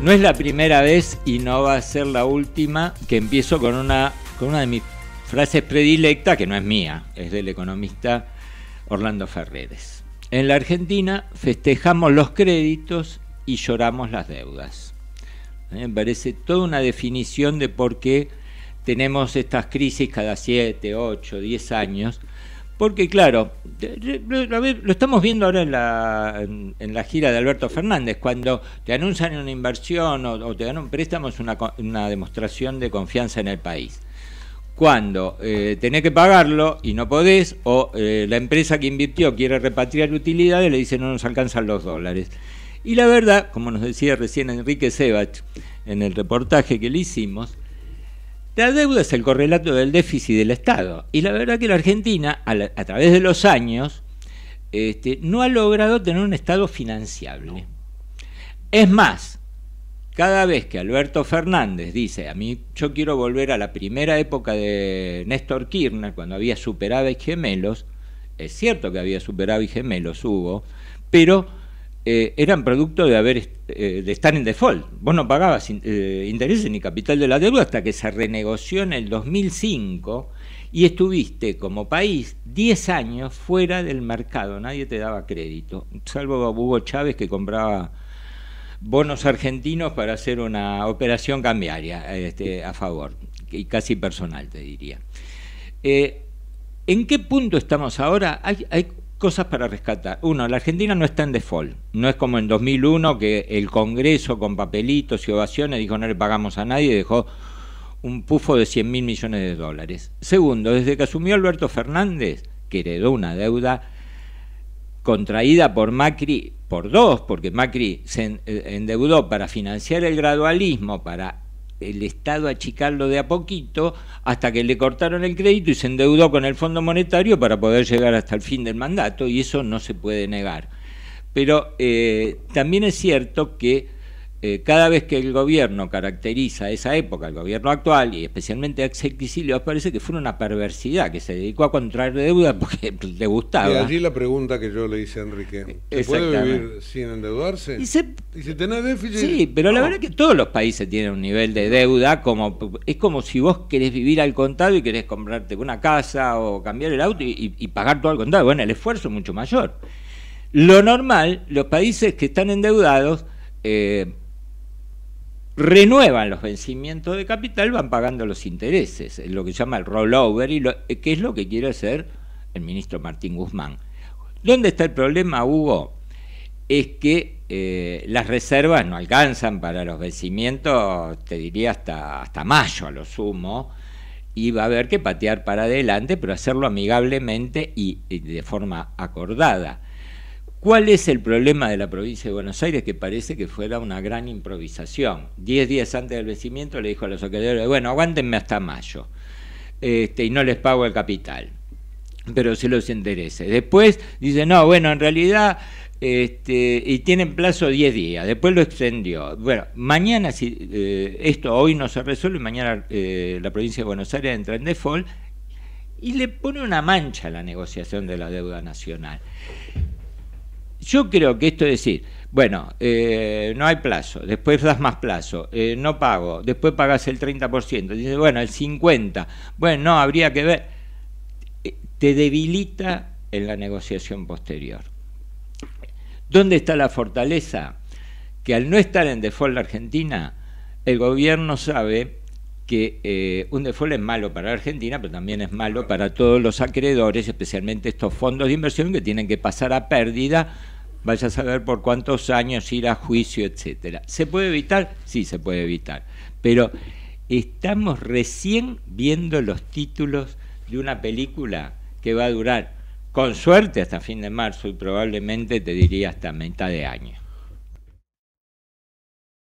No es la primera vez y no va a ser la última que empiezo con una, con una de mis frases predilectas, que no es mía, es del economista Orlando Ferreres. En la Argentina festejamos los créditos y lloramos las deudas. Eh, me parece toda una definición de por qué tenemos estas crisis cada 7, 8, 10 años porque claro, lo, estamos viendo ahora en la, en, la gira de Alberto Fernández, cuando te anuncian una inversión o, te dan un préstamo es una, una, demostración de confianza en el país. Cuando eh, tenés que pagarlo y no podés, o eh, la empresa que invirtió quiere repatriar utilidades, le dice no nos alcanzan los dólares. Y la verdad, como nos decía recién Enrique Sebach en el reportaje que le hicimos, la deuda es el correlato del déficit del Estado. Y la verdad que la Argentina, a, través de los años, este, no ha logrado tener un Estado financiable. Es más, cada vez que Alberto Fernández dice, a mí yo quiero volver a la primera época de Néstor Kirchner, cuando había superado y gemelos, es cierto que había superado y gemelos, hubo, pero eh, eran producto de, haber, eh, de estar en default. Vos no pagabas eh, intereses ni capital de la deuda hasta que se renegoció en el 2005 y estuviste como país 10 años fuera del mercado, nadie te daba crédito, salvo Hugo Chávez que compraba bonos argentinos para hacer una operación cambiaria este, a favor, y casi personal te diría. ¿En qué punto estamos ahora? hay Cosas para rescatar. Uno, la Argentina no está en default. No es como en 2001 que el Congreso con papelitos y ovaciones dijo no le pagamos a nadie y dejó un pufo de 100 mil millones de dólares. Segundo, desde que asumió Alberto Fernández, que heredó una deuda contraída por Macri por dos, porque Macri se eh, endeudó para financiar el gradualismo, para el Estado achicarlo de a poquito hasta que le cortaron el crédito y se endeudó con el Fondo Monetario para poder llegar hasta el fin del mandato y eso no se puede negar. Pero eh, también es cierto que eh, cada vez que el gobierno caracteriza esa época, el gobierno actual, y especialmente a le parece que fue una perversidad, que se dedicó a contraer deuda porque le gustaba. Y allí la pregunta que yo le hice a Enrique, ¿se puede vivir sin endeudarse? Y, se, tenés déficit? Sí, pero la verdad es que todos los países tienen un nivel de deuda, como es como si vos querés vivir al contado y querés comprarte una casa o cambiar el auto y, pagar todo al contado. Bueno, el esfuerzo es mucho mayor. Lo normal, los países que están endeudados... Eh, renuevan los vencimientos de capital, van pagando los intereses, es lo que se llama el rollover, y lo, eh, que es lo que quiere hacer el ministro Martín Guzmán. ¿Dónde está el problema, Hugo? Es que eh, las reservas no alcanzan para los vencimientos, te diría hasta, mayo a lo sumo, y va a haber que patear para adelante, pero hacerlo amigablemente y de forma acordada. ¿Cuál es el problema de la provincia de Buenos Aires? Que parece que fuera una gran improvisación. Diez días antes del vencimiento le dijo a los acreedores, bueno, aguántenme hasta mayo este, y no les pago el capital, pero se los interese. Después dice, no, bueno, en realidad, este, y tienen plazo diez días, después lo extendió. Bueno, mañana, si eh, esto hoy no se resuelve, mañana eh, la provincia de Buenos Aires entra en default y le pone una mancha a la negociación de la deuda nacional. Yo creo que esto es decir, bueno, eh, no hay plazo, después das más plazo, eh, no pago, después pagas el 30%, dices, bueno, el 50%, bueno, no, habría que ver, eh, te debilita en la negociación posterior. ¿Dónde está la fortaleza? Que al no estar en default la Argentina, el gobierno sabe que un default es malo para la Argentina, pero también es malo para todos los acreedores, especialmente estos fondos de inversión que tienen que pasar a pérdida vaya a saber por cuántos años ir a juicio, etcétera. ¿Se puede evitar? Sí, se puede evitar. Pero estamos recién viendo los títulos de una película que va a durar, con suerte, hasta fin de marzo y probablemente te diría hasta mitad de año.